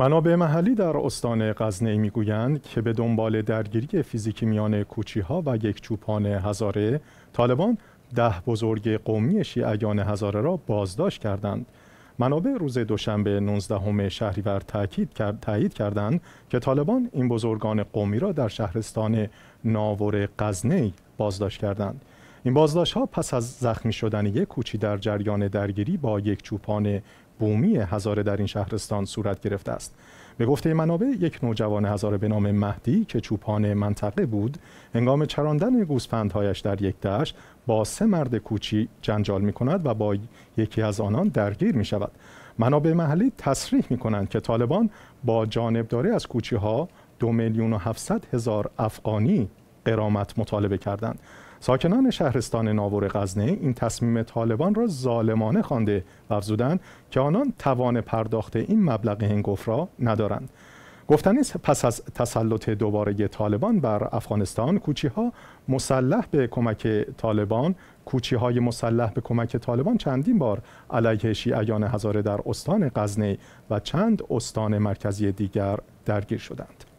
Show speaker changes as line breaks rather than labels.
منابع محلی در استان غزنه میگویند که به دنبال درگیری فیزیکی میان کوچی ها و یک چوپان هزاره طالبان ده بزرگ قومی شیعیان هزاره را بازداشت کردند منابع روز دوشنبه 19 شهریور تاکید کردند که طالبان این بزرگان قومی را در شهرستان ناور غزنه بازداشت کردند این بازداشت ها پس از زخمی شدن یک کوچی در جریان درگیری با یک چوپان بومی هزاره در این شهرستان صورت گرفته است به گفته منابع یک نوجوان هزاره به نام مهدی که چوپان منطقه بود هنگام چراندن گوسفندهایش در یک دشت با سه مرد کوچی جنجال می کند و با یکی از آنان درگیر می شود منابع محلی تصریح می کنند که طالبان با جانبداری از کوچی ها دو میلیون و هفتصد هزار افغانی قرامت مطالبه کردند ساکنان شهرستان ناور غزنه این تصمیم طالبان را ظالمانه خوانده و افزودند که آنان توان پرداخت این مبلغ هنگفت را ندارند گفتنی پس از تسلط دوباره طالبان بر افغانستان کوچی ها مسلح به کمک طالبان کوچی های مسلح به کمک طالبان چندین بار علیه شیعیان هزاره در استان غزنه و چند استان مرکزی دیگر درگیر شدند